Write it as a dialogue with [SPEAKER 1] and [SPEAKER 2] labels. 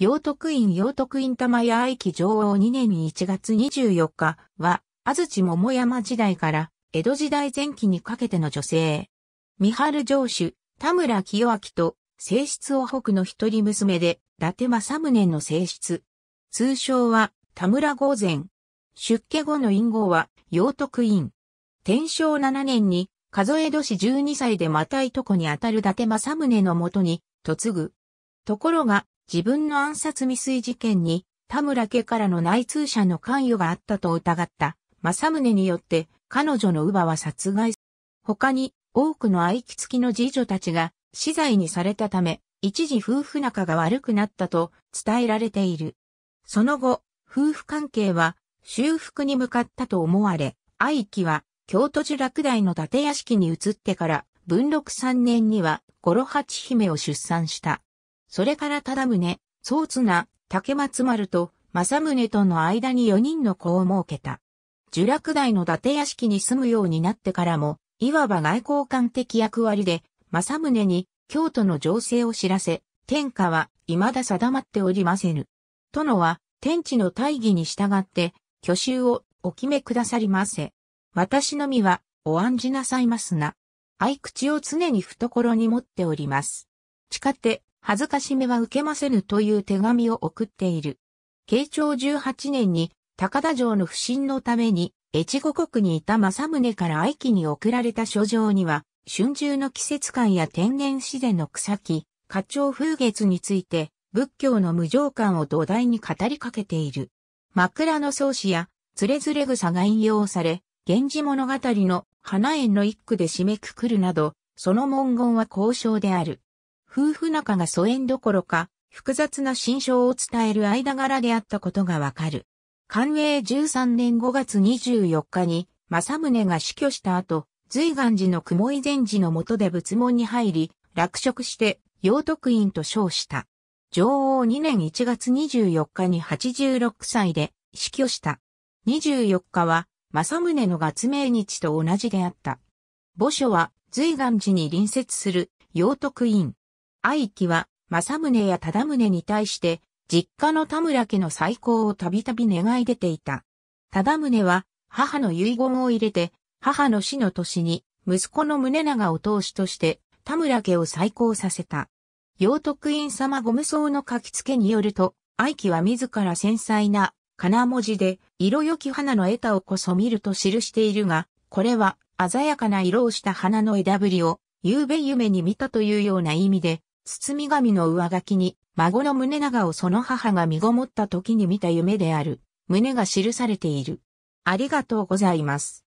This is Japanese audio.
[SPEAKER 1] 陽徳院陽徳院玉屋愛機女王2年1月24日は、安土桃山時代から江戸時代前期にかけての女性。三春城主、田村清明と、正室を北の一人娘で、伊達政宗の正室。通称は、田村豪前。出家後の隠号は、陽徳院。天正7年に、数江戸市12歳でまたいとこにあたる伊達政宗のもとに、嫁ぐ。ところが、自分の暗殺未遂事件に田村家からの内通者の関与があったと疑った正宗によって彼女の乳母は殺害。他に多くの愛機付きの次女たちが死罪にされたため、一時夫婦仲が悪くなったと伝えられている。その後、夫婦関係は修復に向かったと思われ、愛機は京都寺落大の建屋敷に移ってから文禄三年には五郎八姫を出産した。それから忠宗、宗綱、竹松丸と正宗との間に4人の子を設けた。樹楽台の伊達屋敷に住むようになってからも、いわば外交官的役割で、正宗に京都の情勢を知らせ、天下は未だ定まっておりませぬ。殿は、天地の大義に従って、挙手をお決めくださりませ。私の身は、お案じなさいますな。合口を常に懐に持っております。誓って、恥ずかしめは受けませぬという手紙を送っている。慶長18年に高田城の不審のために越後国にいた政宗から愛機に送られた書状には春秋の季節感や天然自然の草木、花鳥風月について仏教の無常感を土台に語りかけている。枕草子やつれずれ草が引用され、源氏物語の花園の一句で締めくくるなど、その文言は交渉である。夫婦仲が疎遠どころか、複雑な心象を伝える間柄であったことがわかる。寛永13年5月24日に、政宗が死去した後、随願寺の雲井禅寺の下で仏門に入り、落職して、養徳院と称した。上王2年1月24日に86歳で死去した。24日は、政宗の月命日と同じであった。墓所は、随願寺に隣接する、養徳院。愛機は、政宗や忠宗に対して、実家の田村家の再興をたびたび願い出ていた。忠宗は、母の遺言を入れて、母の死の年に、息子の宗長を当主として、田村家を再興させた。養徳院様ご無双の書き付けによると、愛機は自ら繊細な、金文字で、色良き花の枝をこそ見ると記しているが、これは、鮮やかな色をした花の枝ぶりを、夕べ夢に見たというような意味で、包み紙の上書きに、孫の胸長をその母が身ごもった時に見た夢である、胸が記されている。ありがとうございます。